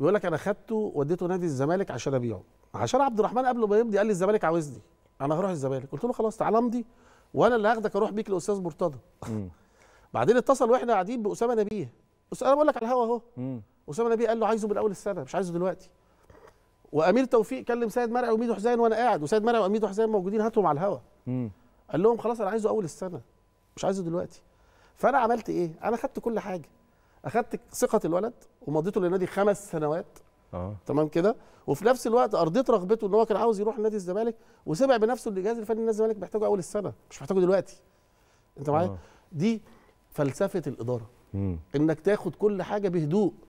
بيقول لك انا خدته وديته نادي الزمالك عشان ابيعه عشان عبد الرحمن قبل ما يمضي قال لي الزمالك عاوزني انا هروح الزمالك قلت له خلاص تعالى امضي وانا اللي هاخدك اروح بيك لاستاذ مرتضى بعدين اتصل واحنا قاعدين باسامه نبيه انا بقول لك على الهوا اهو اسامه نبيه قال له عايزه من اول السنه مش عايزه دلوقتي وامير توفيق كلم سيد مرعي وميدو حزين وانا قاعد وسيد مرعي واميدو حزين موجودين هاتهم على الهوا قال لهم خلاص انا عايزه اول السنه مش عايزه دلوقتي فانا عملت ايه انا خدت كل حاجه اخدت ثقه الولد ومضيته للنادي خمس سنوات اه تمام كده وفي نفس الوقت ارضيت رغبته ان هو كان عاوز يروح نادي الزمالك وسمع بنفسه ان الجهاز الفني نادي الزمالك محتاجه اول السنه مش محتاجه دلوقتي انت معايا آه. دي فلسفه الاداره مم. انك تاخد كل حاجه بهدوء